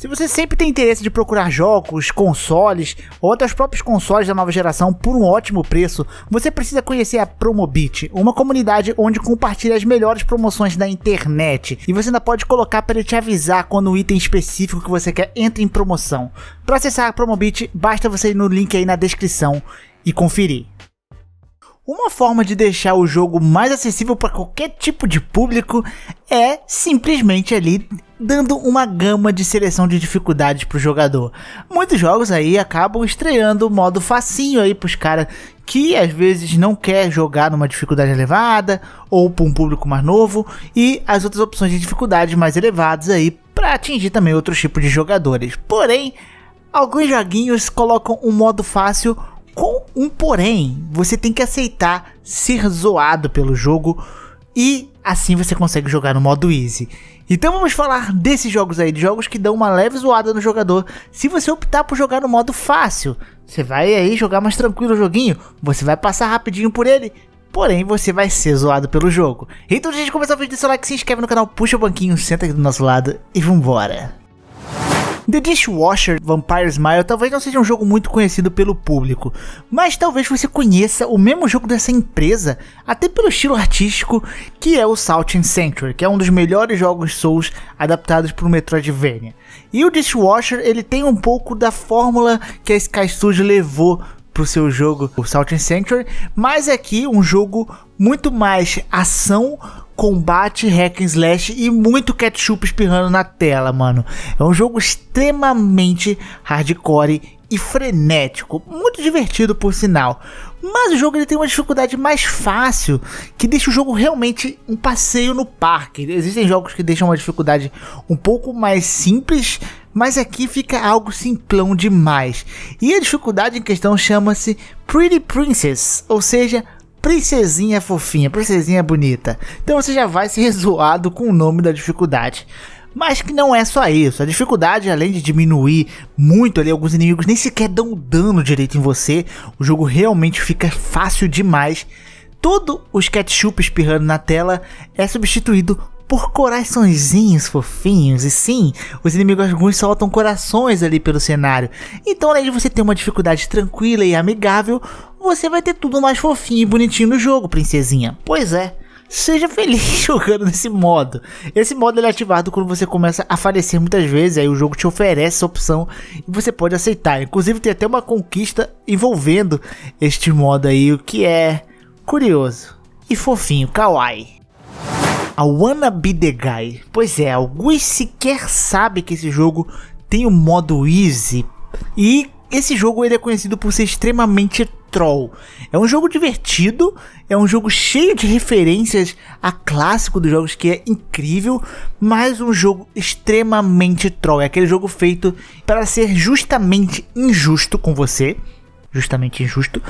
Se você sempre tem interesse de procurar jogos, consoles ou até os próprios consoles da nova geração por um ótimo preço, você precisa conhecer a Promobit, uma comunidade onde compartilha as melhores promoções da internet e você ainda pode colocar para ele te avisar quando o item específico que você quer entra em promoção. Para acessar a Promobit, basta você ir no link aí na descrição e conferir. Uma forma de deixar o jogo mais acessível para qualquer tipo de público é simplesmente ali dando uma gama de seleção de dificuldades pro jogador. Muitos jogos aí acabam estreando o modo facinho aí pros caras que às vezes não quer jogar numa dificuldade elevada ou para um público mais novo e as outras opções de dificuldades mais elevadas aí para atingir também outros tipos de jogadores. Porém, alguns joguinhos colocam um modo fácil com um porém, você tem que aceitar ser zoado pelo jogo e assim você consegue jogar no modo easy. Então vamos falar desses jogos aí, de jogos que dão uma leve zoada no jogador. Se você optar por jogar no modo fácil, você vai aí jogar mais tranquilo o joguinho, você vai passar rapidinho por ele, porém você vai ser zoado pelo jogo. Então antes de começar é o vídeo, deixa o like, se inscreve no canal, puxa o banquinho, senta aqui do nosso lado e vambora. The Dishwasher Vampire Smile talvez não seja um jogo muito conhecido pelo público, mas talvez você conheça o mesmo jogo dessa empresa, até pelo estilo artístico, que é o Salt and Sanctuary, que é um dos melhores jogos Souls adaptados para o Metroidvania. E o Dishwasher, ele tem um pouco da fórmula que a Sky Studio levou para o seu jogo, o Salt and Sanctuary, mas é aqui um jogo muito mais ação combate, hack and slash e muito ketchup espirrando na tela, mano. É um jogo extremamente hardcore e frenético, muito divertido por sinal. Mas o jogo ele tem uma dificuldade mais fácil, que deixa o jogo realmente um passeio no parque. Existem jogos que deixam uma dificuldade um pouco mais simples, mas aqui fica algo simplão demais. E a dificuldade em questão chama-se Pretty Princess, ou seja, Princesinha é fofinha, princesinha é bonita. Então você já vai ser zoado com o nome da dificuldade. Mas que não é só isso. A dificuldade, além de diminuir muito ali, alguns inimigos nem sequer dão dano direito em você. O jogo realmente fica fácil demais. Todo os ketchup espirrando na tela é substituído por coraçõezinhos fofinhos, e sim, os inimigos alguns soltam corações ali pelo cenário. Então, além de você ter uma dificuldade tranquila e amigável, você vai ter tudo mais fofinho e bonitinho no jogo, princesinha. Pois é. Seja feliz jogando nesse modo. Esse modo ele é ativado quando você começa a falecer muitas vezes, aí o jogo te oferece essa opção e você pode aceitar. Inclusive tem até uma conquista envolvendo este modo aí, o que é curioso e fofinho, kawaii. A Wanna Be The Guy. Pois é, alguns sequer sabem que esse jogo tem o um modo Easy. E esse jogo ele é conhecido por ser extremamente troll. É um jogo divertido, é um jogo cheio de referências a clássico dos jogos que é incrível, mas um jogo extremamente troll. É aquele jogo feito para ser justamente injusto com você justamente injusto,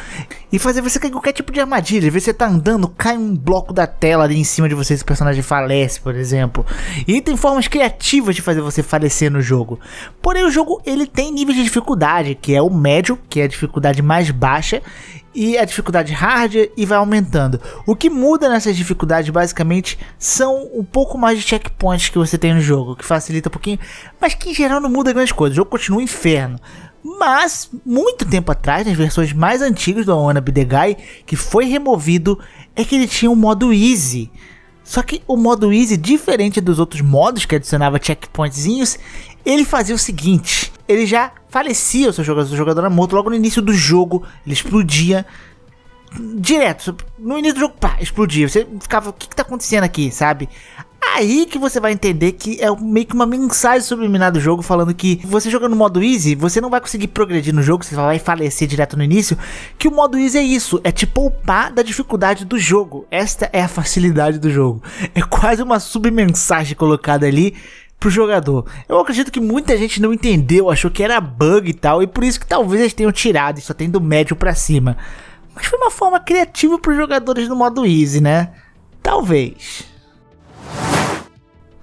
e fazer você cair qualquer tipo de armadilha. Às vezes você tá andando, cai um bloco da tela ali em cima de você e o personagem falece, por exemplo. E tem formas criativas de fazer você falecer no jogo. Porém, o jogo ele tem níveis de dificuldade, que é o médio, que é a dificuldade mais baixa, e a dificuldade hard e vai aumentando. O que muda nessas dificuldades basicamente são um pouco mais de checkpoints que você tem no jogo, que facilita um pouquinho, mas que em geral não muda grandes coisas. O jogo continua um inferno. Mas, muito tempo atrás, nas versões mais antigas do Wannabe The Guy, que foi removido, é que ele tinha um modo Easy. Só que o modo Easy, diferente dos outros modos que adicionava checkpointzinhos, ele fazia o seguinte: ele já falecia o seu jogador, o jogador era morto logo no início do jogo, ele explodia direto, no início do jogo, pá, explodia. Você ficava, o que, que tá acontecendo aqui, sabe? aí que você vai entender que é meio que uma mensagem subliminar do jogo falando que você jogando no modo easy, você não vai conseguir progredir no jogo, você vai falecer direto no início. Que o modo easy é isso, é te poupar da dificuldade do jogo. Esta é a facilidade do jogo. É quase uma submensagem colocada ali pro jogador. Eu acredito que muita gente não entendeu, achou que era bug e tal, e por isso que talvez eles tenham tirado isso até do médio para cima. Mas foi uma forma criativa para os jogadores no modo easy, né? Talvez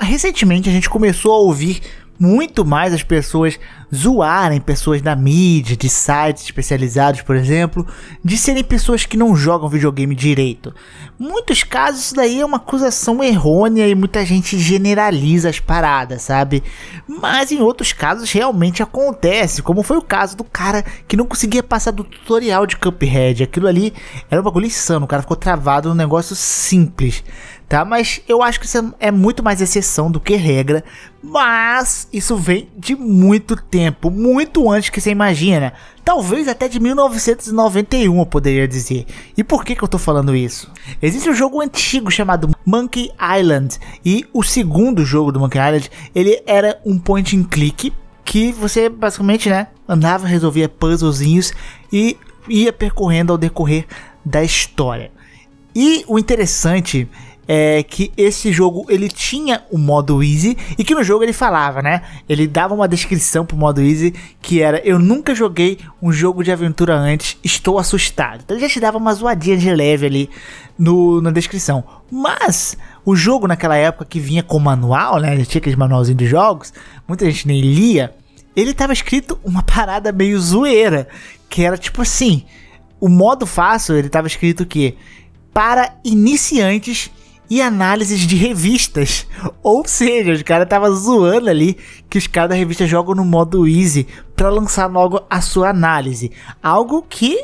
recentemente a gente começou a ouvir muito mais as pessoas zoarem pessoas da mídia, de sites especializados, por exemplo, de serem pessoas que não jogam videogame direito. Muitos casos isso daí é uma acusação errônea e muita gente generaliza as paradas, sabe? Mas em outros casos realmente acontece, como foi o caso do cara que não conseguia passar do tutorial de Cuphead. Aquilo ali era um bagulho insano, o cara ficou travado num negócio simples tá? Mas eu acho que isso é muito mais exceção do que regra. Mas isso vem de muito tempo, muito antes que você imagina. Né? Talvez até de 1991, eu poderia dizer. E por que, que eu tô falando isso? Existe um jogo antigo chamado Monkey Island. E o segundo jogo do Monkey Island, ele era um point and click que você basicamente, né, andava, resolvia puzzlezinhos e ia percorrendo ao decorrer da história. E o interessante é que esse jogo ele tinha o modo easy e que no jogo ele falava, né? Ele dava uma descrição pro modo easy que era: Eu nunca joguei um jogo de aventura antes, estou assustado. Então ele já te dava uma zoadinha de leve ali no, na descrição. Mas o jogo naquela época que vinha com manual, né? Ele tinha aqueles manualzinhos de jogos, muita gente nem lia. Ele tava escrito uma parada meio zoeira, que era tipo assim: o modo fácil ele tava escrito que para iniciantes e análises de revistas. Ou seja, os caras estavam zoando ali que os caras da revista jogam no modo easy para lançar logo a sua análise. Algo que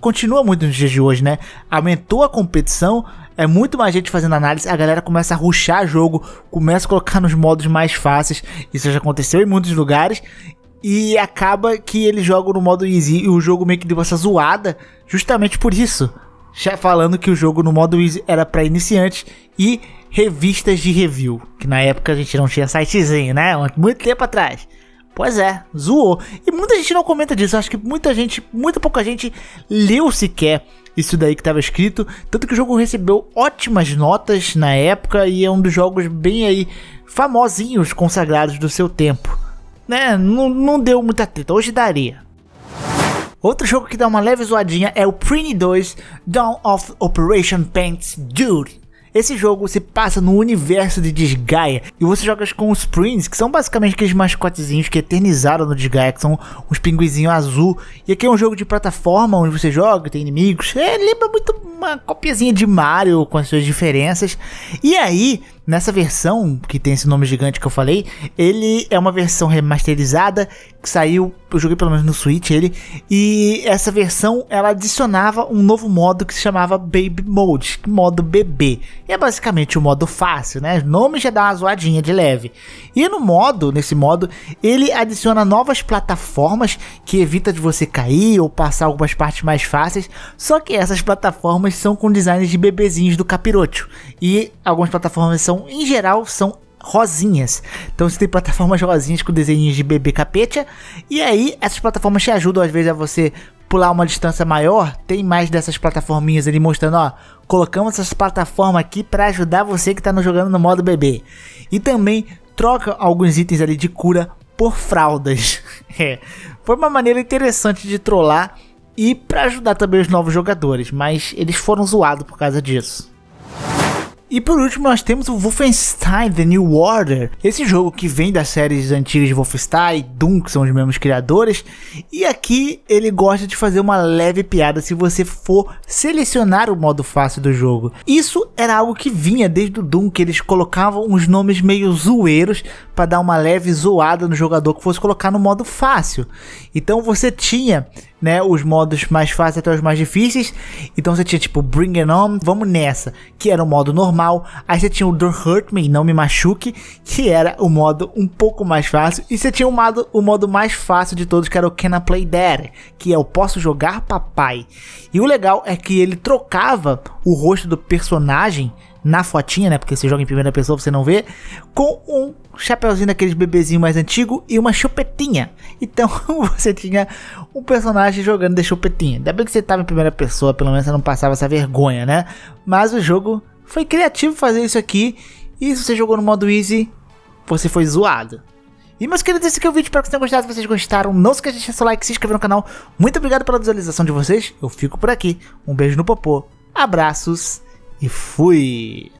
continua muito nos dias de hoje, né? Aumentou a competição, é muito mais gente fazendo análise, a galera começa a ruxar jogo, começa a colocar nos modos mais fáceis. Isso já aconteceu em muitos lugares. E acaba que eles jogam no modo easy e o jogo meio que deu essa zoada justamente por isso já falando que o jogo no modo easy era para iniciantes e revistas de review, que na época a gente não tinha sitezinho, né? Muito tempo atrás. Pois é, zoou. E muita gente não comenta disso. Acho que muita gente, muito pouca gente leu sequer isso daí que estava escrito. Tanto que o jogo recebeu ótimas notas na época e é um dos jogos bem aí famosinhos, consagrados do seu tempo. Né? Não, não deu muita treta. Hoje daria. Outro jogo que dá uma leve zoadinha é o Prini 2 Dawn of Operation Paints Dude. Esse jogo se passa no universo de Disgaea e você joga com os Prince, que são basicamente aqueles mascotezinhos que eternizaram no Disgaea, que são uns pinguizinhos azul. E aqui é um jogo de plataforma onde você joga, tem inimigos. É, lembra muito uma copiazinha de Mario com as suas diferenças. E aí, Nessa versão, que tem esse nome gigante que eu falei, ele é uma versão remasterizada que saiu, eu joguei pelo menos no Switch ele, e essa versão ela adicionava um novo modo que se chamava Baby Mode, modo bebê. E é basicamente o um modo fácil, né? O nome já dá uma zoadinha de leve. E no modo, nesse modo, ele adiciona novas plataformas que evita de você cair ou passar algumas partes mais fáceis, só que essas plataformas são com designs de bebezinhos do capirote. E algumas plataformas são são, então, em geral, são rosinhas. Então você tem plataformas rosinhas com desenhos de bebê capeta. E aí, essas plataformas te ajudam às vezes a você pular uma distância maior. Tem mais dessas plataforminhas ali mostrando, ó. Colocamos essas plataformas aqui para ajudar você que tá no, jogando no modo bebê. E também troca alguns itens ali de cura por fraldas. é. Foi uma maneira interessante de trollar e para ajudar também os novos jogadores, mas eles foram zoados por causa disso. E por último, nós temos o Wolfenstein The New Order, esse jogo que vem das séries antigas de Wolfenstein, Doom, que são os mesmos criadores, e aqui ele gosta de fazer uma leve piada se você for selecionar o modo fácil do jogo. Isso era algo que vinha desde o Doom, que eles colocavam uns nomes meio zoeiros para dar uma leve zoada no jogador que fosse colocar no modo fácil. Então você tinha né, os modos mais fáceis até os mais difíceis. Então você tinha tipo Bring It On, vamos nessa, que era o modo normal. Aí você tinha o Don't Hurt Me, não me machuque, que era o modo um pouco mais fácil. E você tinha o modo, o modo mais fácil de todos, que era o Can I Play Dad, que é o Posso Jogar Papai. E o legal é que ele trocava o rosto do personagem na fotinha, né? Porque você joga em primeira pessoa, você não vê. Com um chapéuzinho daqueles bebezinho mais antigo e uma chupetinha. Então você tinha um personagem jogando de chupetinha. Ainda bem que você estava em primeira pessoa, pelo menos você não passava essa vergonha, né? Mas o jogo foi criativo fazer isso aqui. E se você jogou no modo easy, você foi zoado. E meus queridos, esse aqui é o vídeo, espero que vocês tenham gostado, se vocês gostaram, não se esqueça de deixar seu like, se inscrever no canal, muito obrigado pela visualização de vocês, eu fico por aqui, um beijo no popô, abraços e fui!